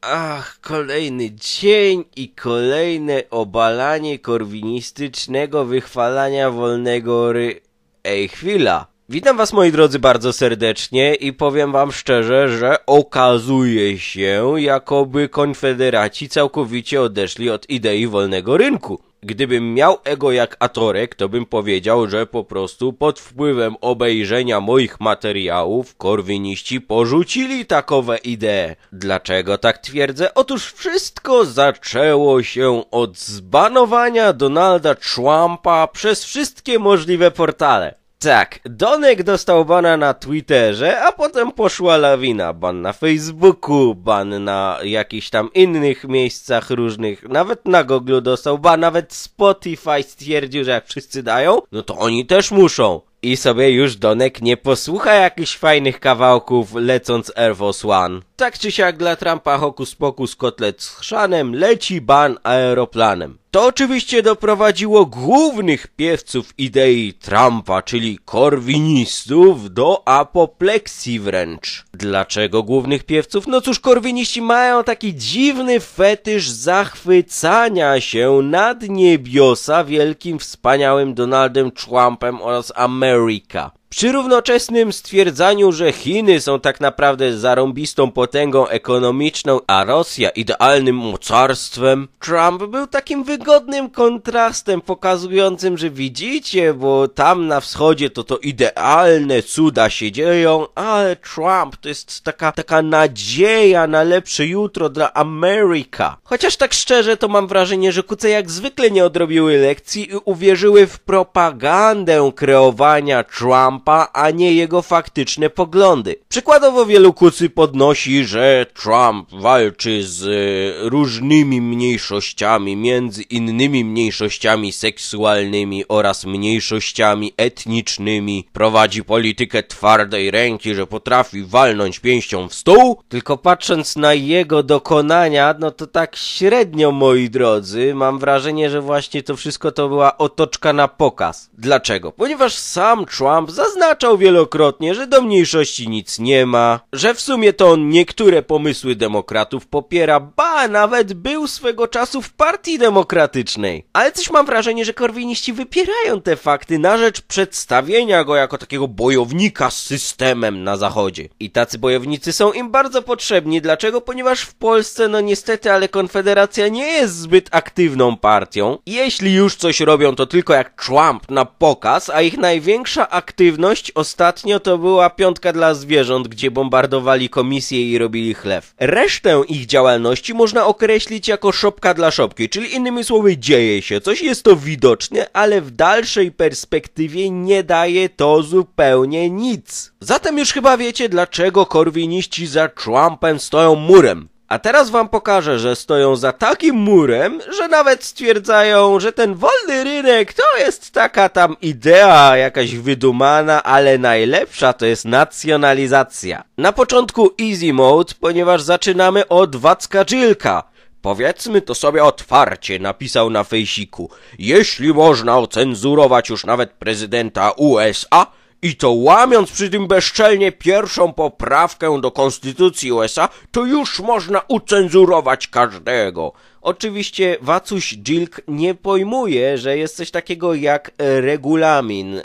Ach, kolejny dzień i kolejne obalanie korwinistycznego wychwalania wolnego ry... Ej, chwila. Witam was moi drodzy bardzo serdecznie i powiem wam szczerze, że okazuje się, jakoby konfederaci całkowicie odeszli od idei wolnego rynku. Gdybym miał ego jak Atorek, to bym powiedział, że po prostu pod wpływem obejrzenia moich materiałów korwiniści porzucili takowe idee. Dlaczego tak twierdzę? Otóż wszystko zaczęło się od zbanowania Donalda Trumpa przez wszystkie możliwe portale. Tak, Donek dostał bana na Twitterze, a potem poszła lawina. Ban na Facebooku, ban na jakichś tam innych miejscach różnych. Nawet na Google dostał ban, nawet Spotify stwierdził, że jak wszyscy dają, no to oni też muszą. I sobie już Donek nie posłucha jakichś fajnych kawałków lecąc Air Force One. Tak czy siak dla Trumpa hokus pokus kotlet z chrzanem leci ban aeroplanem. To oczywiście doprowadziło głównych piewców idei Trumpa, czyli korwinistów, do apopleksji wręcz. Dlaczego głównych piewców? No cóż, korwiniści mają taki dziwny fetysz zachwycania się nad niebiosa wielkim, wspaniałym Donaldem Trumpem oraz Ameryka. Przy równoczesnym stwierdzaniu, że Chiny są tak naprawdę zarąbistą potęgą ekonomiczną, a Rosja idealnym mocarstwem, Trump był takim wygodnym kontrastem pokazującym, że widzicie, bo tam na wschodzie to to idealne cuda się dzieją, ale Trump to jest taka, taka nadzieja na lepsze jutro dla Ameryka. Chociaż tak szczerze to mam wrażenie, że kuce jak zwykle nie odrobiły lekcji i uwierzyły w propagandę kreowania Trump Trumpa, a nie jego faktyczne poglądy. Przykładowo wielu kucy podnosi, że Trump walczy z e, różnymi mniejszościami, między innymi mniejszościami seksualnymi oraz mniejszościami etnicznymi, prowadzi politykę twardej ręki, że potrafi walnąć pięścią w stół, tylko patrząc na jego dokonania, no to tak średnio, moi drodzy, mam wrażenie, że właśnie to wszystko to była otoczka na pokaz. Dlaczego? Ponieważ sam Trump za Zaznaczał wielokrotnie, że do mniejszości nic nie ma, że w sumie to on niektóre pomysły demokratów popiera, ba, nawet był swego czasu w partii demokratycznej. Ale coś mam wrażenie, że korwiniści wypierają te fakty na rzecz przedstawienia go jako takiego bojownika z systemem na zachodzie. I tacy bojownicy są im bardzo potrzebni. Dlaczego? Ponieważ w Polsce, no niestety, ale Konfederacja nie jest zbyt aktywną partią. Jeśli już coś robią, to tylko jak Trump na pokaz, a ich największa aktywność aktywność ostatnio to była piątka dla zwierząt, gdzie bombardowali komisje i robili chlew. Resztę ich działalności można określić jako szopka dla szopki, czyli innymi słowy dzieje się, coś jest to widoczne, ale w dalszej perspektywie nie daje to zupełnie nic. Zatem już chyba wiecie, dlaczego korwiniści za Trumpem stoją murem. A teraz wam pokażę, że stoją za takim murem, że nawet stwierdzają, że ten wolny rynek to jest taka tam idea jakaś wydumana, ale najlepsza to jest nacjonalizacja. Na początku easy mode, ponieważ zaczynamy od Wacka Jillka. Powiedzmy to sobie otwarcie, napisał na fejsiku. Jeśli można ocenzurować już nawet prezydenta USA, i to łamiąc przy tym bezczelnie pierwszą poprawkę do konstytucji USA, to już można ucenzurować każdego. Oczywiście Wacuś Dżilk nie pojmuje, że jest coś takiego jak e, regulamin e,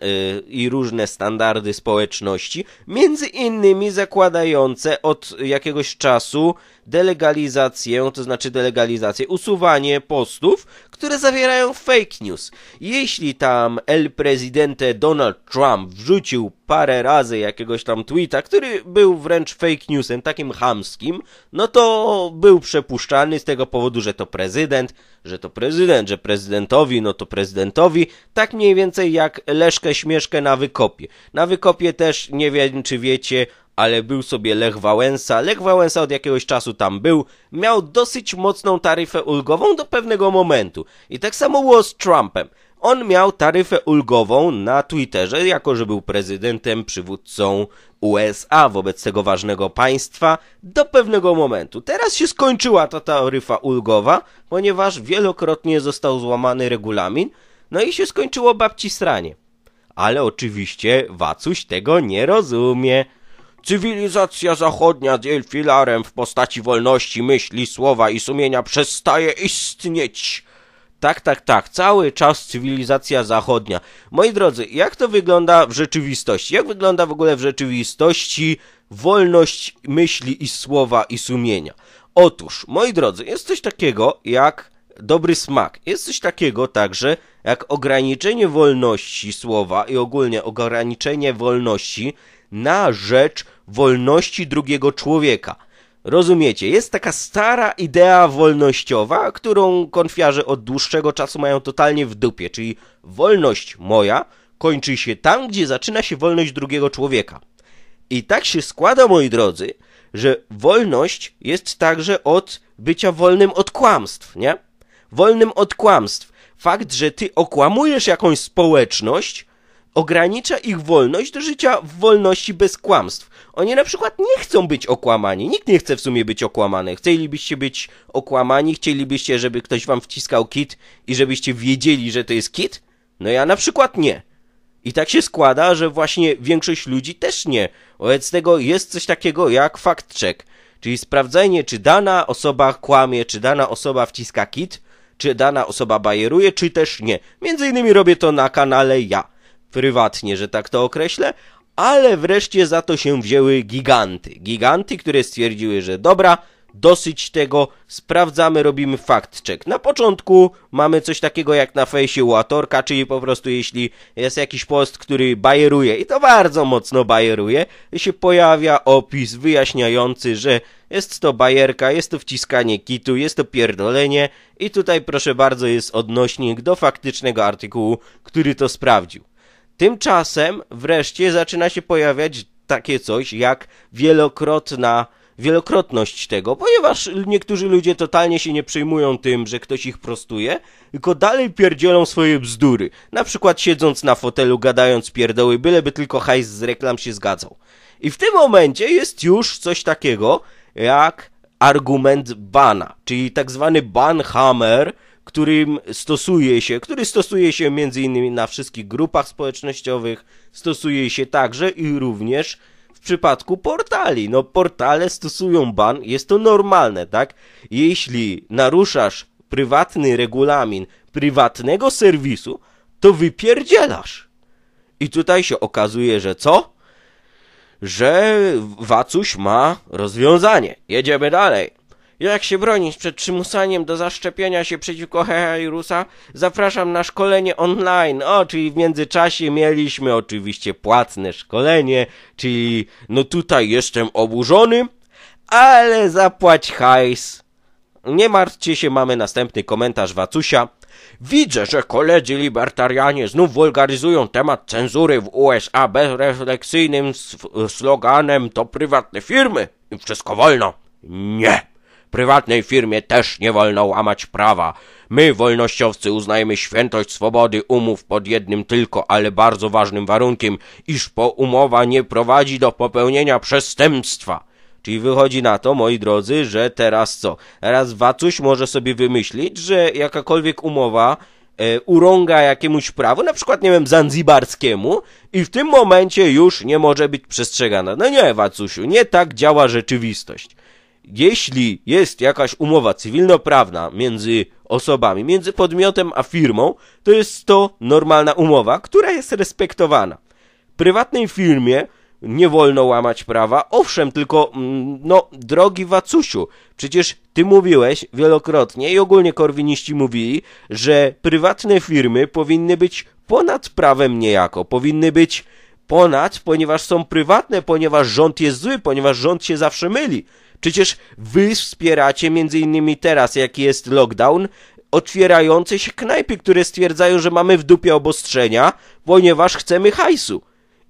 i różne standardy społeczności, między innymi zakładające od jakiegoś czasu delegalizację, to znaczy delegalizację, usuwanie postów, które zawierają fake news. Jeśli tam el prezydente Donald Trump wrzucił parę razy jakiegoś tam tweeta, który był wręcz fake newsem, takim hamskim, no to był przepuszczalny z tego powodu, że to prezydent, że to prezydent, że prezydentowi, no to prezydentowi, tak mniej więcej jak Leszkę Śmieszkę na Wykopie. Na Wykopie też, nie wiem czy wiecie, ale był sobie Lech Wałęsa. Lech Wałęsa od jakiegoś czasu tam był, miał dosyć mocną taryfę ulgową do pewnego momentu. I tak samo było z Trumpem. On miał taryfę ulgową na Twitterze, jako że był prezydentem, przywódcą USA wobec tego ważnego państwa do pewnego momentu. Teraz się skończyła ta taryfa ulgowa, ponieważ wielokrotnie został złamany regulamin, no i się skończyło babci sranie. Ale oczywiście Wacuś tego nie rozumie. Cywilizacja zachodnia z jej filarem w postaci wolności myśli, słowa i sumienia przestaje istnieć. Tak, tak, tak. Cały czas cywilizacja zachodnia. Moi drodzy, jak to wygląda w rzeczywistości? Jak wygląda w ogóle w rzeczywistości wolność myśli i słowa i sumienia? Otóż, moi drodzy, jest coś takiego jak dobry smak. Jest coś takiego także jak ograniczenie wolności słowa i ogólnie ograniczenie wolności na rzecz wolności drugiego człowieka. Rozumiecie, jest taka stara idea wolnościowa, którą konfiarze od dłuższego czasu mają totalnie w dupie, czyli wolność moja kończy się tam, gdzie zaczyna się wolność drugiego człowieka. I tak się składa, moi drodzy, że wolność jest także od bycia wolnym od kłamstw, nie? Wolnym od kłamstw. Fakt, że ty okłamujesz jakąś społeczność, ogranicza ich wolność do życia w wolności bez kłamstw. Oni na przykład nie chcą być okłamani. Nikt nie chce w sumie być okłamany. Chcielibyście być okłamani? Chcielibyście, żeby ktoś wam wciskał kit i żebyście wiedzieli, że to jest kit? No ja na przykład nie. I tak się składa, że właśnie większość ludzi też nie. Wobec tego jest coś takiego jak fact check, czyli sprawdzenie, czy dana osoba kłamie, czy dana osoba wciska kit, czy dana osoba bajeruje, czy też nie. Między innymi robię to na kanale ja prywatnie, że tak to określę, ale wreszcie za to się wzięły giganty. Giganty, które stwierdziły, że dobra, dosyć tego, sprawdzamy, robimy fact check. Na początku mamy coś takiego jak na fejsie u Atorka, czyli po prostu jeśli jest jakiś post, który bajeruje i to bardzo mocno bajeruje, się pojawia opis wyjaśniający, że jest to bajerka, jest to wciskanie kitu, jest to pierdolenie i tutaj proszę bardzo jest odnośnik do faktycznego artykułu, który to sprawdził. Tymczasem wreszcie zaczyna się pojawiać takie coś jak wielokrotna wielokrotność tego, ponieważ niektórzy ludzie totalnie się nie przejmują tym, że ktoś ich prostuje, tylko dalej pierdzielą swoje bzdury. Na przykład siedząc na fotelu, gadając pierdoły, byleby tylko hajs z reklam się zgadzał. I w tym momencie jest już coś takiego jak argument bana, czyli tak zwany banhammer, którym stosuje się, który stosuje się między innymi na wszystkich grupach społecznościowych, stosuje się także i również w przypadku portali. No portale stosują ban, jest to normalne, tak? Jeśli naruszasz prywatny regulamin prywatnego serwisu, to wypierdzielasz. I tutaj się okazuje, że co? Że Wacuś ma rozwiązanie. Jedziemy dalej. Jak się bronić przed przymusaniem do zaszczepienia się przeciwko wirusa? Zapraszam na szkolenie online. O, czyli w międzyczasie mieliśmy oczywiście płatne szkolenie, czyli no tutaj jestem oburzony, ale zapłać hajs. Nie martwcie się, mamy następny komentarz Wacusia. Widzę, że koledzy libertarianie znów wulgaryzują temat cenzury w USA bezrefleksyjnym sloganem to prywatne firmy i wszystko wolno. Nie! prywatnej firmie też nie wolno łamać prawa. My, wolnościowcy, uznajemy świętość swobody umów pod jednym tylko, ale bardzo ważnym warunkiem, iż po umowa nie prowadzi do popełnienia przestępstwa. Czyli wychodzi na to, moi drodzy, że teraz co? Teraz Wacuś może sobie wymyślić, że jakakolwiek umowa e, urąga jakiemuś prawu, na przykład, nie wiem, zanzibarskiemu i w tym momencie już nie może być przestrzegana. No nie, Wacusiu, nie tak działa rzeczywistość jeśli jest jakaś umowa cywilnoprawna między osobami, między podmiotem a firmą, to jest to normalna umowa, która jest respektowana. Prywatnej firmie nie wolno łamać prawa, owszem, tylko, mm, no, drogi Wacusiu, przecież ty mówiłeś wielokrotnie i ogólnie korwiniści mówili, że prywatne firmy powinny być ponad prawem niejako, powinny być ponad, ponieważ są prywatne, ponieważ rząd jest zły, ponieważ rząd się zawsze myli. Przecież wy wspieracie między innymi teraz, jaki jest lockdown, otwierające się knajpy, które stwierdzają, że mamy w dupie obostrzenia, ponieważ chcemy hajsu.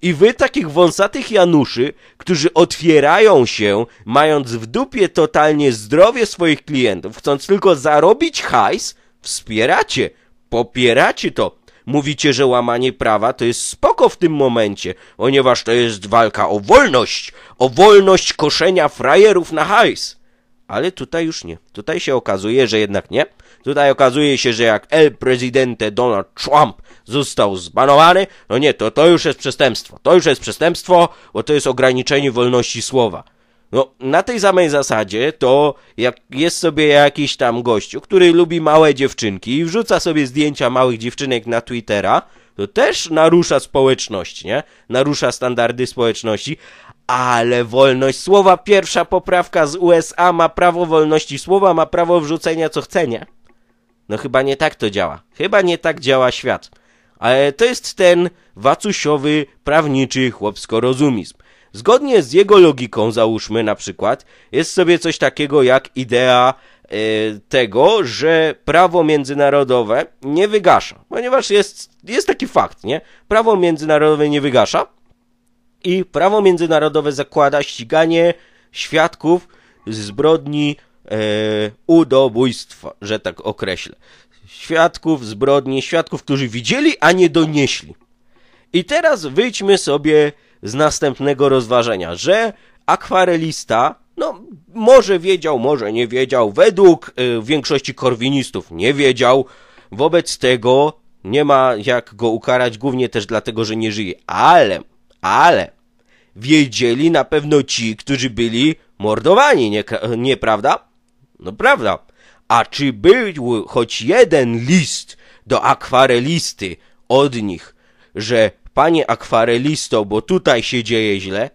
I wy takich wąsatych Januszy, którzy otwierają się, mając w dupie totalnie zdrowie swoich klientów, chcąc tylko zarobić hajs, wspieracie, popieracie to, Mówicie, że łamanie prawa to jest spoko w tym momencie, ponieważ to jest walka o wolność, o wolność koszenia frajerów na hajs. Ale tutaj już nie. Tutaj się okazuje, że jednak nie. Tutaj okazuje się, że jak El Prezydent Donald Trump został zbanowany, no nie, to to już jest przestępstwo. To już jest przestępstwo, bo to jest ograniczenie wolności słowa. No, na tej samej zasadzie to jak jest sobie jakiś tam gościu, który lubi małe dziewczynki i wrzuca sobie zdjęcia małych dziewczynek na Twittera, to też narusza społeczność, nie? Narusza standardy społeczności, ale wolność słowa, pierwsza poprawka z USA ma prawo wolności słowa, ma prawo wrzucenia co chce, nie? No chyba nie tak to działa. Chyba nie tak działa świat. Ale to jest ten wacusiowy, prawniczy chłopskorozumizm. Zgodnie z jego logiką, załóżmy na przykład, jest sobie coś takiego jak idea y, tego, że prawo międzynarodowe nie wygasza, ponieważ jest, jest taki fakt, nie? Prawo międzynarodowe nie wygasza i prawo międzynarodowe zakłada ściganie świadków zbrodni e, udobójstwa, że tak określę. Świadków zbrodni, świadków, którzy widzieli, a nie donieśli. I teraz wyjdźmy sobie z następnego rozważenia, że akwarelista, no może wiedział, może nie wiedział, według y, większości korwinistów nie wiedział, wobec tego nie ma jak go ukarać, głównie też dlatego, że nie żyje, ale, ale wiedzieli na pewno ci, którzy byli mordowani, nie, nie prawda? No prawda. A czy był choć jeden list do akwarelisty od nich, że panie akwarelisto, bo tutaj się dzieje źle?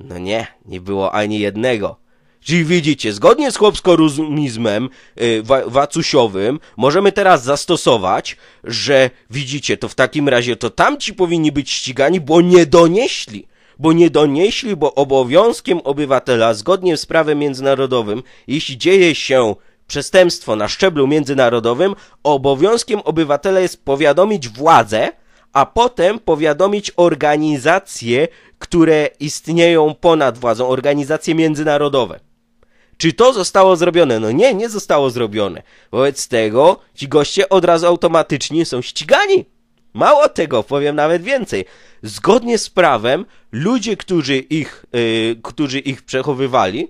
No nie, nie było ani jednego. Czyli widzicie, zgodnie z chłopsko-rozumizmem yy, wacusiowym możemy teraz zastosować, że widzicie, to w takim razie to tamci powinni być ścigani, bo nie donieśli. Bo nie donieśli, bo obowiązkiem obywatela, zgodnie z prawem międzynarodowym, jeśli dzieje się przestępstwo na szczeblu międzynarodowym, obowiązkiem obywatela jest powiadomić władzę, a potem powiadomić organizacje, które istnieją ponad władzą, organizacje międzynarodowe. Czy to zostało zrobione? No nie, nie zostało zrobione. Wobec tego ci goście od razu automatycznie są ścigani. Mało tego, powiem nawet więcej. Zgodnie z prawem, ludzie, którzy ich, yy, którzy ich przechowywali,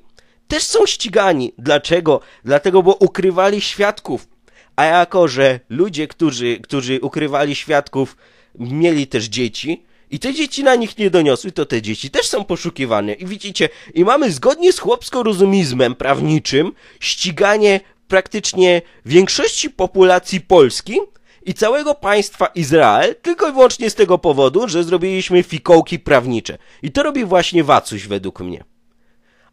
też są ścigani. Dlaczego? Dlatego, bo ukrywali świadków. A jako, że ludzie, którzy, którzy ukrywali świadków, mieli też dzieci, i te dzieci na nich nie doniosły, to te dzieci też są poszukiwane. I widzicie, i mamy zgodnie z chłopsko-rozumizmem prawniczym ściganie praktycznie większości populacji Polski i całego państwa Izrael tylko i wyłącznie z tego powodu, że zrobiliśmy fikołki prawnicze. I to robi właśnie Wacuś według mnie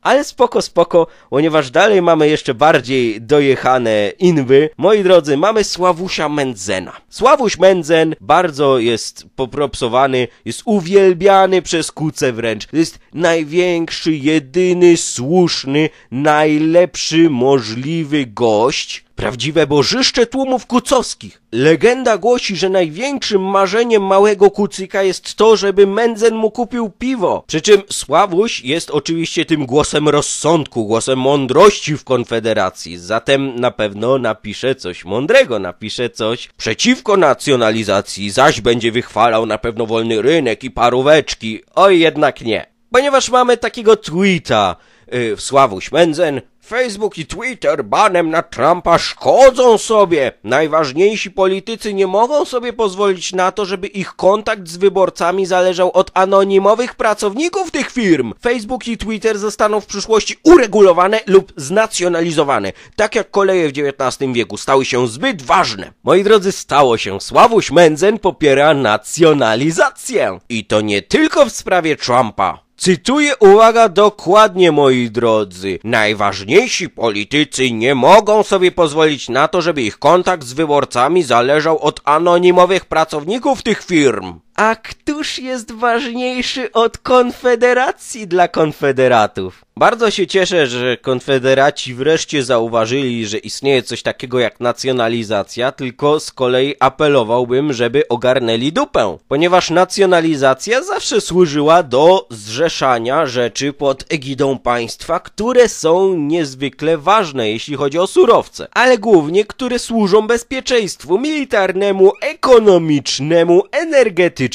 ale spoko, spoko, ponieważ dalej mamy jeszcze bardziej dojechane inwy. Moi drodzy, mamy Sławusia Mendzena. Sławuś Mendzen bardzo jest popropsowany, jest uwielbiany przez kuce wręcz. Jest największy, jedyny, słuszny, najlepszy możliwy gość, Prawdziwe bożyszcze tłumów kucowskich. Legenda głosi, że największym marzeniem małego kucyka jest to, żeby Mendzen mu kupił piwo. Przy czym Sławuś jest oczywiście tym głosem rozsądku, głosem mądrości w Konfederacji. Zatem na pewno napisze coś mądrego, napisze coś przeciwko nacjonalizacji, zaś będzie wychwalał na pewno wolny rynek i paróweczki. Oj, jednak nie. Ponieważ mamy takiego tweeta, yy, Sławuś Mendzen Facebook i Twitter banem na Trumpa szkodzą sobie. Najważniejsi politycy nie mogą sobie pozwolić na to, żeby ich kontakt z wyborcami zależał od anonimowych pracowników tych firm. Facebook i Twitter zostaną w przyszłości uregulowane lub znacjonalizowane, tak jak koleje w XIX wieku stały się zbyt ważne. Moi drodzy, stało się. Sławuś Mędzen popiera nacjonalizację. I to nie tylko w sprawie Trumpa. Cytuję, uwaga, dokładnie moi drodzy. Najważniejsi politycy nie mogą sobie pozwolić na to, żeby ich kontakt z wyborcami zależał od anonimowych pracowników tych firm. A któż jest ważniejszy od konfederacji dla konfederatów? Bardzo się cieszę, że konfederaci wreszcie zauważyli, że istnieje coś takiego jak nacjonalizacja, tylko z kolei apelowałbym, żeby ogarnęli dupę, ponieważ nacjonalizacja zawsze służyła do zrzeszania rzeczy pod egidą państwa, które są niezwykle ważne, jeśli chodzi o surowce, ale głównie które służą bezpieczeństwu militarnemu, ekonomicznemu, energetycznemu,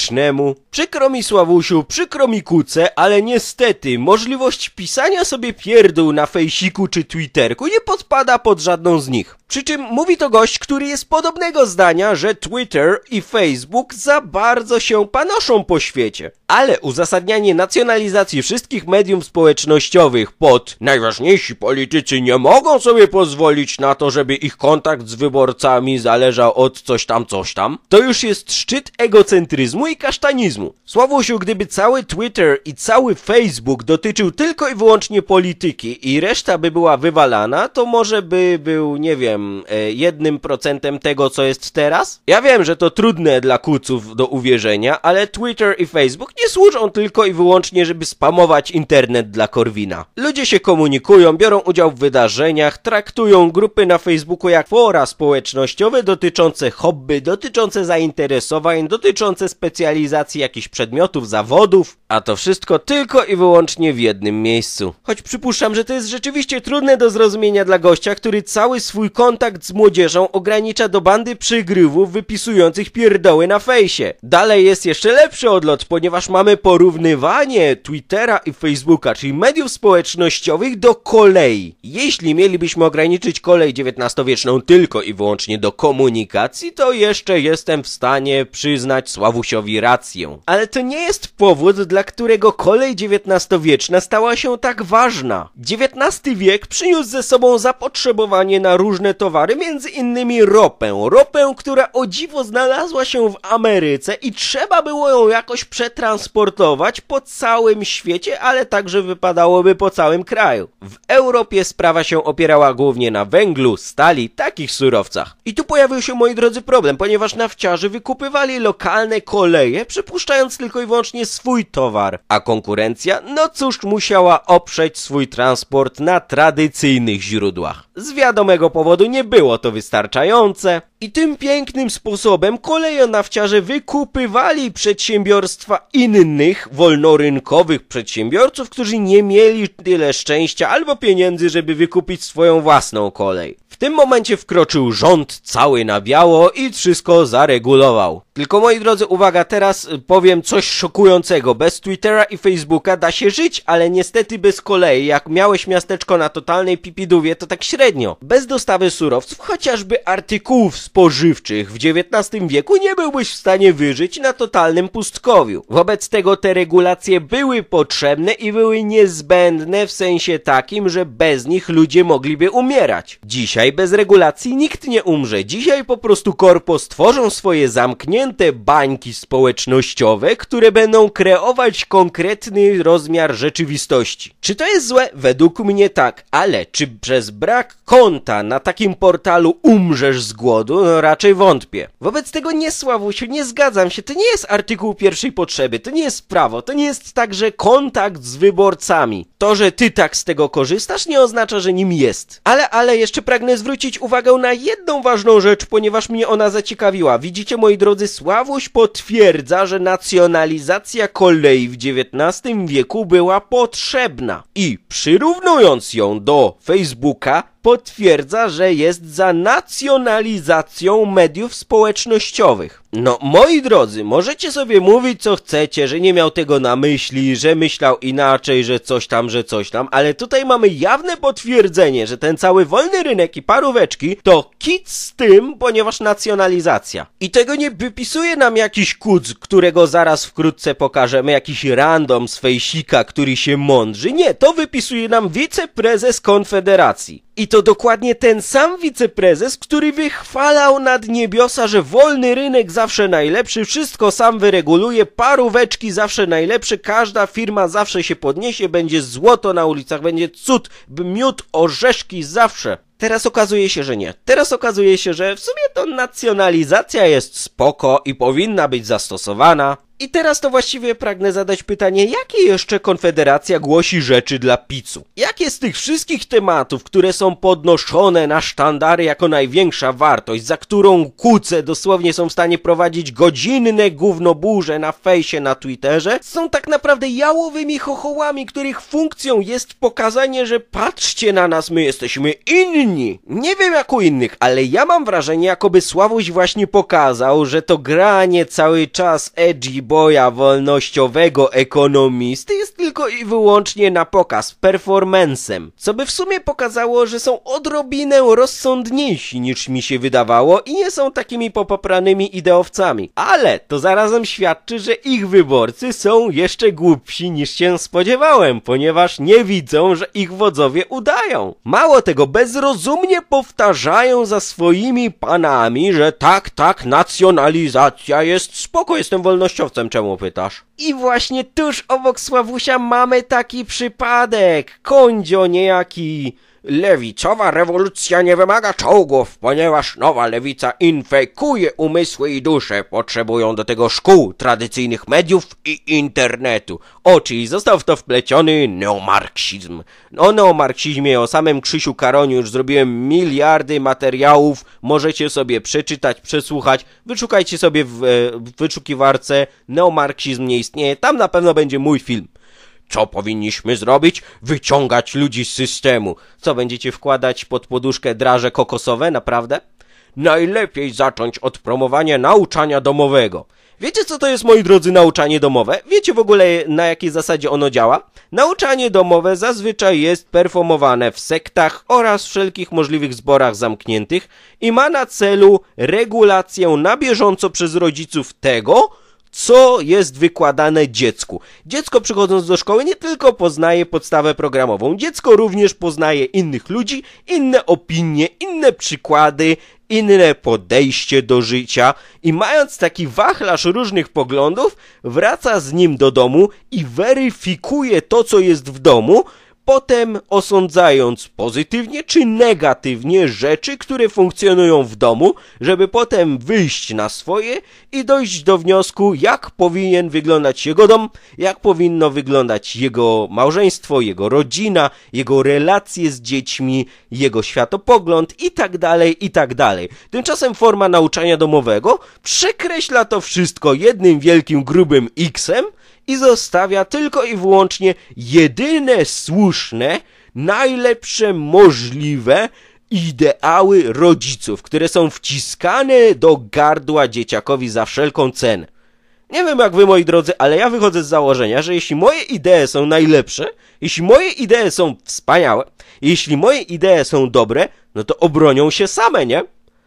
Przykro mi Sławusiu, przykro mi Kuce, ale niestety możliwość pisania sobie pierdół na fejsiku czy twitterku nie podpada pod żadną z nich. Przy czym mówi to gość, który jest podobnego zdania, że Twitter i Facebook za bardzo się panoszą po świecie. Ale uzasadnianie nacjonalizacji wszystkich mediów społecznościowych pod najważniejsi politycy nie mogą sobie pozwolić na to, żeby ich kontakt z wyborcami zależał od coś tam, coś tam, to już jest szczyt egocentryzmu mój kasztanizmu. Sławusiu, gdyby cały Twitter i cały Facebook dotyczył tylko i wyłącznie polityki i reszta by była wywalana, to może by był, nie wiem, e, jednym procentem tego, co jest teraz? Ja wiem, że to trudne dla kuców do uwierzenia, ale Twitter i Facebook nie służą tylko i wyłącznie, żeby spamować internet dla Korwina. Ludzie się komunikują, biorą udział w wydarzeniach, traktują grupy na Facebooku jak fora społecznościowe dotyczące hobby, dotyczące zainteresowań, dotyczące specjalistów, specjalizacji jakichś przedmiotów, zawodów, a to wszystko tylko i wyłącznie w jednym miejscu. Choć przypuszczam, że to jest rzeczywiście trudne do zrozumienia dla gościa, który cały swój kontakt z młodzieżą ogranicza do bandy przygrywów wypisujących pierdoły na fejsie. Dalej jest jeszcze lepszy odlot, ponieważ mamy porównywanie Twittera i Facebooka, czyli mediów społecznościowych do kolei. Jeśli mielibyśmy ograniczyć kolej XIX-wieczną tylko i wyłącznie do komunikacji, to jeszcze jestem w stanie przyznać Sławusiowi rację. Ale to nie jest powód, dla którego kolej XIX-wieczna stała się tak ważna. XIX wiek przyniósł ze sobą zapotrzebowanie na różne towary, między innymi ropę. Ropę, która o dziwo znalazła się w Ameryce i trzeba było ją jakoś przetransportować po całym świecie, ale także wypadałoby po całym kraju. W Europie sprawa się opierała głównie na węglu, stali, takich surowcach. I tu pojawił się, moi drodzy, problem, ponieważ nafciarze wykupywali lokalne koleje oleje, przypuszczając tylko i wyłącznie swój towar, a konkurencja, no cóż, musiała oprzeć swój transport na tradycyjnych źródłach. Z wiadomego powodu nie było to wystarczające i tym pięknym sposobem kolejonawciarze wykupywali przedsiębiorstwa innych, wolnorynkowych przedsiębiorców, którzy nie mieli tyle szczęścia albo pieniędzy, żeby wykupić swoją własną kolej. W tym momencie wkroczył rząd cały na biało i wszystko zaregulował. Tylko moi drodzy, uwaga, teraz y, powiem coś szokującego. Bez Twittera i Facebooka da się żyć, ale niestety bez kolei. Jak miałeś miasteczko na totalnej pipidówie, to tak średnio. Bez dostawy surowców, chociażby artykułów spożywczych w XIX wieku nie byłbyś w stanie wyżyć na totalnym pustkowiu. Wobec tego te regulacje były potrzebne i były niezbędne w sensie takim, że bez nich ludzie mogliby umierać. Dzisiaj bez regulacji nikt nie umrze. Dzisiaj po prostu korpo stworzą swoje zamknięcie rozwinięte bańki społecznościowe, które będą kreować konkretny rozmiar rzeczywistości. Czy to jest złe? Według mnie tak, ale czy przez brak konta na takim portalu umrzesz z głodu? No raczej wątpię. Wobec tego nie, się nie zgadzam się, to nie jest artykuł pierwszej potrzeby, to nie jest prawo, to nie jest także kontakt z wyborcami. To, że ty tak z tego korzystasz, nie oznacza, że nim jest. Ale, ale jeszcze pragnę zwrócić uwagę na jedną ważną rzecz, ponieważ mnie ona zaciekawiła. Widzicie, moi drodzy, Wiesławuś potwierdza, że nacjonalizacja kolei w XIX wieku była potrzebna i przyrównując ją do Facebooka, potwierdza, że jest za nacjonalizacją mediów społecznościowych. No, moi drodzy, możecie sobie mówić co chcecie, że nie miał tego na myśli, że myślał inaczej, że coś tam, że coś tam, ale tutaj mamy jawne potwierdzenie, że ten cały wolny rynek i paróweczki to kit z tym, ponieważ nacjonalizacja. I tego nie wypisuje nam jakiś kudz, którego zaraz wkrótce pokażemy, jakiś random z fejsika, który się mądrzy. Nie, to wypisuje nam wiceprezes Konfederacji. I to dokładnie ten sam wiceprezes, który wychwalał nad niebiosa, że wolny rynek zawsze najlepszy, wszystko sam wyreguluje, paróweczki zawsze najlepsze, każda firma zawsze się podniesie, będzie złoto na ulicach, będzie cud, miód, orzeszki zawsze. Teraz okazuje się, że nie. Teraz okazuje się, że w sumie to nacjonalizacja jest spoko i powinna być zastosowana. I teraz to właściwie pragnę zadać pytanie, jakie jeszcze Konfederacja głosi rzeczy dla pizzu? Jakie z tych wszystkich tematów, które są podnoszone na sztandary jako największa wartość, za którą kuce dosłownie są w stanie prowadzić godzinne gównoburze na fejsie, na Twitterze, są tak naprawdę jałowymi chochołami, których funkcją jest pokazanie, że patrzcie na nas, my jesteśmy inni. Nie wiem jak u innych, ale ja mam wrażenie, jakoby Sławuś właśnie pokazał, że to granie cały czas edgy, boja wolnościowego ekonomisty jest tylko i wyłącznie na pokaz, performancem, co by w sumie pokazało, że są odrobinę rozsądniejsi niż mi się wydawało i nie są takimi popopranymi ideowcami. Ale to zarazem świadczy, że ich wyborcy są jeszcze głupsi niż się spodziewałem, ponieważ nie widzą, że ich wodzowie udają. Mało tego, bezrozumnie powtarzają za swoimi panami, że tak, tak, nacjonalizacja jest spoko, jestem wolnościowcem, czemu pytasz? I właśnie tuż obok Sławusia mamy taki przypadek. Kondzio niejaki. Lewicowa rewolucja nie wymaga czołgów, ponieważ nowa lewica infekuje umysły i dusze. Potrzebują do tego szkół, tradycyjnych mediów i internetu. O, czyli został w to wpleciony neomarksizm. O neomarksizmie, o samym Krzysiu Karoniu już zrobiłem miliardy materiałów. Możecie sobie przeczytać, przesłuchać. Wyczukajcie sobie w, e, w wyszukiwarce neomarksizm nie istnieje. Tam na pewno będzie mój film. Co powinniśmy zrobić? Wyciągać ludzi z systemu. Co, będziecie wkładać pod poduszkę draże kokosowe, naprawdę? Najlepiej zacząć od promowania nauczania domowego. Wiecie, co to jest, moi drodzy, nauczanie domowe? Wiecie w ogóle, na jakiej zasadzie ono działa? Nauczanie domowe zazwyczaj jest performowane w sektach oraz wszelkich możliwych zborach zamkniętych i ma na celu regulację na bieżąco przez rodziców tego, co jest wykładane dziecku. Dziecko przychodząc do szkoły nie tylko poznaje podstawę programową, dziecko również poznaje innych ludzi, inne opinie, inne przykłady, inne podejście do życia i mając taki wachlarz różnych poglądów, wraca z nim do domu i weryfikuje to, co jest w domu, potem osądzając pozytywnie czy negatywnie rzeczy, które funkcjonują w domu, żeby potem wyjść na swoje i dojść do wniosku, jak powinien wyglądać jego dom, jak powinno wyglądać jego małżeństwo, jego rodzina, jego relacje z dziećmi, jego światopogląd itd. Tak itd. Tak Tymczasem forma nauczania domowego przekreśla to wszystko jednym wielkim grubym X-em, i zostawia tylko i wyłącznie jedyne słuszne, najlepsze możliwe ideały rodziców, które są wciskane do gardła dzieciakowi za wszelką cenę. Nie wiem jak wy, moi drodzy, ale ja wychodzę z założenia, że jeśli moje idee są najlepsze, jeśli moje idee są wspaniałe, jeśli moje idee są dobre, no to obronią się same, nie?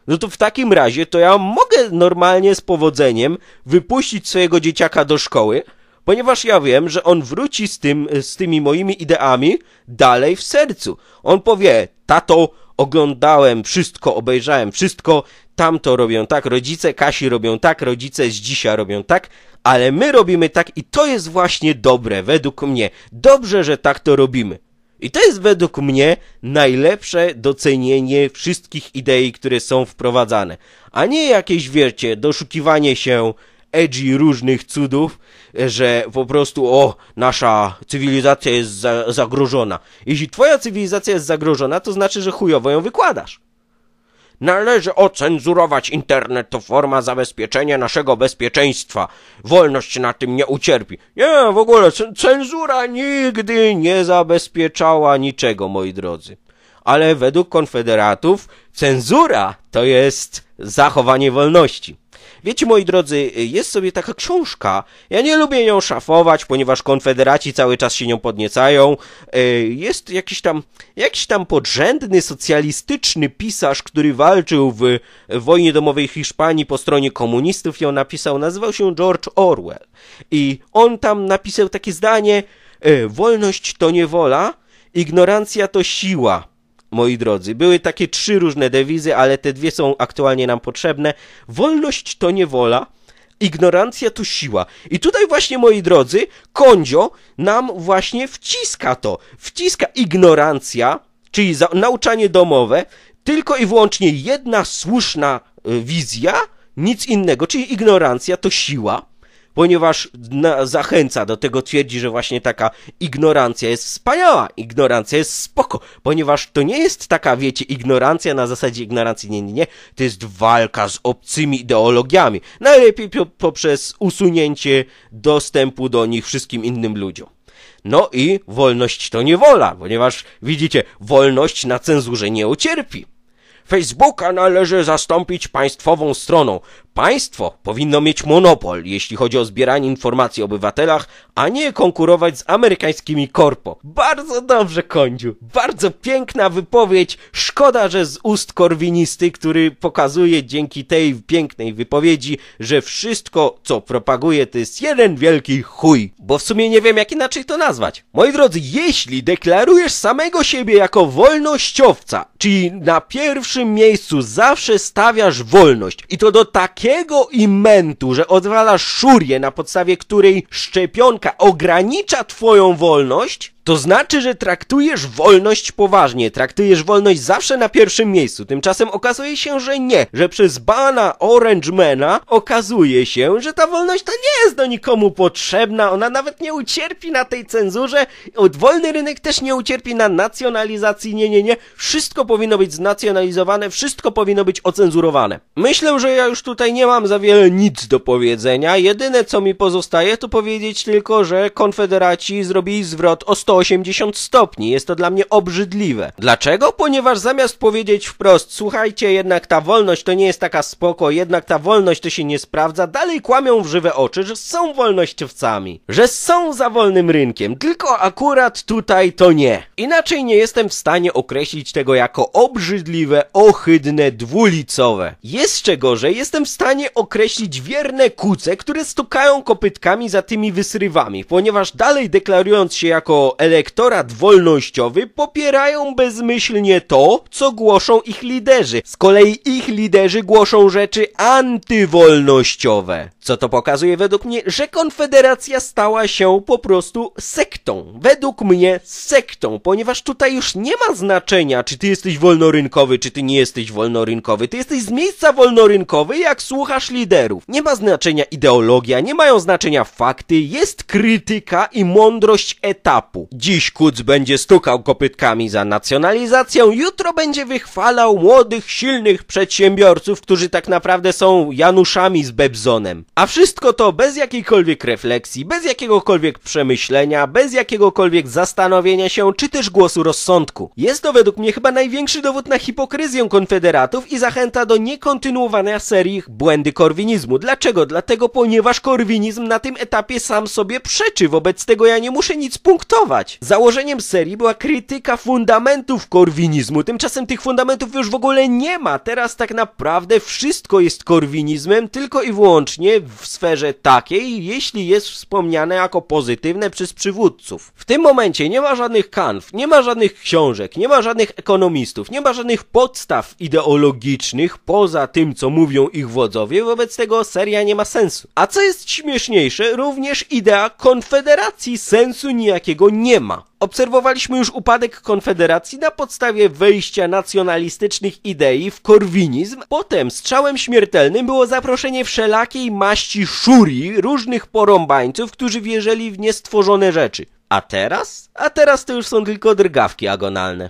No to w takim razie to ja mogę normalnie z powodzeniem wypuścić swojego dzieciaka do szkoły, ponieważ ja wiem, że on wróci z, tym, z tymi moimi ideami dalej w sercu. On powie, tato, oglądałem wszystko, obejrzałem wszystko, tamto robią tak, rodzice Kasi robią tak, rodzice z dzisiaj robią tak, ale my robimy tak i to jest właśnie dobre, według mnie. Dobrze, że tak to robimy. I to jest według mnie najlepsze docenienie wszystkich idei, które są wprowadzane, a nie jakieś, wiecie, doszukiwanie się edgy różnych cudów, e, że po prostu o, nasza cywilizacja jest za, zagrożona. Jeśli twoja cywilizacja jest zagrożona, to znaczy, że chujowo ją wykładasz. Należy ocenzurować internet, to forma zabezpieczenia naszego bezpieczeństwa. Wolność na tym nie ucierpi. Nie, w ogóle, cenzura nigdy nie zabezpieczała niczego, moi drodzy. Ale według konfederatów cenzura to jest zachowanie wolności. Wiecie, moi drodzy, jest sobie taka książka. Ja nie lubię nią szafować, ponieważ konfederaci cały czas się nią podniecają. E, jest jakiś tam, jakiś tam podrzędny socjalistyczny pisarz, który walczył w wojnie domowej Hiszpanii po stronie komunistów. Ją napisał, nazywał się George Orwell. I on tam napisał takie zdanie: e, Wolność to niewola, ignorancja to siła moi drodzy. Były takie trzy różne dewizy, ale te dwie są aktualnie nam potrzebne. Wolność to niewola, ignorancja to siła. I tutaj właśnie, moi drodzy, Kondzio nam właśnie wciska to. Wciska ignorancja, czyli nauczanie domowe, tylko i wyłącznie jedna słuszna y, wizja, nic innego, czyli ignorancja to siła ponieważ zachęca do tego, twierdzi, że właśnie taka ignorancja jest wspaniała, ignorancja jest spoko, ponieważ to nie jest taka, wiecie, ignorancja na zasadzie ignorancji, nie, nie, nie, to jest walka z obcymi ideologiami, najlepiej poprzez usunięcie dostępu do nich wszystkim innym ludziom. No i wolność to niewola, ponieważ widzicie, wolność na cenzurze nie ucierpi. Facebooka należy zastąpić państwową stroną. Państwo powinno mieć monopol, jeśli chodzi o zbieranie informacji o obywatelach, a nie konkurować z amerykańskimi korpo. Bardzo dobrze, Kądziu. Bardzo piękna wypowiedź. Szkoda, że z ust korwinisty, który pokazuje dzięki tej pięknej wypowiedzi, że wszystko, co propaguje, to jest jeden wielki chuj. Bo w sumie nie wiem, jak inaczej to nazwać. Moi drodzy, jeśli deklarujesz samego siebie jako wolnościowca, czyli na pierwszy pierwszym miejscu zawsze stawiasz wolność i to do takiego imentu, że odwalasz szurię, na podstawie której szczepionka ogranicza twoją wolność, to znaczy, że traktujesz wolność poważnie, traktujesz wolność zawsze na pierwszym miejscu. Tymczasem okazuje się, że nie, że przez bana Orangemana okazuje się, że ta wolność to nie jest do nikomu potrzebna, ona nawet nie ucierpi na tej cenzurze, wolny rynek też nie ucierpi na nacjonalizacji, nie, nie, nie. Wszystko powinno być znacjonalizowane, wszystko powinno być ocenzurowane. Myślę, że ja już tutaj nie mam za wiele nic do powiedzenia, jedyne co mi pozostaje to powiedzieć tylko, że konfederaci zrobili zwrot o 100 180 stopni. Jest to dla mnie obrzydliwe. Dlaczego? Ponieważ zamiast powiedzieć wprost, słuchajcie, jednak ta wolność to nie jest taka spoko, jednak ta wolność to się nie sprawdza, dalej kłamią w żywe oczy, że są wolnościowcami, że są za wolnym rynkiem, tylko akurat tutaj to nie. Inaczej nie jestem w stanie określić tego jako obrzydliwe, ohydne, dwulicowe. Jeszcze gorzej, jestem w stanie określić wierne kuce, które stukają kopytkami za tymi wysrywami, ponieważ dalej deklarując się jako elektorat wolnościowy popierają bezmyślnie to, co głoszą ich liderzy. Z kolei ich liderzy głoszą rzeczy antywolnościowe. Co to pokazuje według mnie? Że Konfederacja stała się po prostu sektą. Według mnie sektą, ponieważ tutaj już nie ma znaczenia, czy ty jesteś wolnorynkowy, czy ty nie jesteś wolnorynkowy. Ty jesteś z miejsca wolnorynkowy, jak słuchasz liderów. Nie ma znaczenia ideologia, nie mają znaczenia fakty, jest krytyka i mądrość etapu. Dziś Kuc będzie stukał kopytkami za nacjonalizacją, jutro będzie wychwalał młodych, silnych przedsiębiorców, którzy tak naprawdę są Januszami z Bebzonem. A wszystko to bez jakiejkolwiek refleksji, bez jakiegokolwiek przemyślenia, bez jakiegokolwiek zastanowienia się, czy też głosu rozsądku. Jest to według mnie chyba największy dowód na hipokryzję konfederatów i zachęta do niekontynuowania serii błędy korwinizmu. Dlaczego? Dlatego, ponieważ korwinizm na tym etapie sam sobie przeczy, wobec tego ja nie muszę nic punktować. Założeniem serii była krytyka fundamentów korwinizmu. Tymczasem tych fundamentów już w ogóle nie ma. Teraz tak naprawdę wszystko jest korwinizmem tylko i wyłącznie w sferze takiej, jeśli jest wspomniane jako pozytywne przez przywódców. W tym momencie nie ma żadnych kanw, nie ma żadnych książek, nie ma żadnych ekonomistów, nie ma żadnych podstaw ideologicznych poza tym, co mówią ich wodzowie, wobec tego seria nie ma sensu. A co jest śmieszniejsze, również idea konfederacji sensu nijakiego nie nie ma. Obserwowaliśmy już upadek Konfederacji na podstawie wejścia nacjonalistycznych idei w korwinizm. Potem strzałem śmiertelnym było zaproszenie wszelakiej maści szuri różnych porąbańców, którzy wierzyli w niestworzone rzeczy. A teraz? A teraz to już są tylko drgawki agonalne.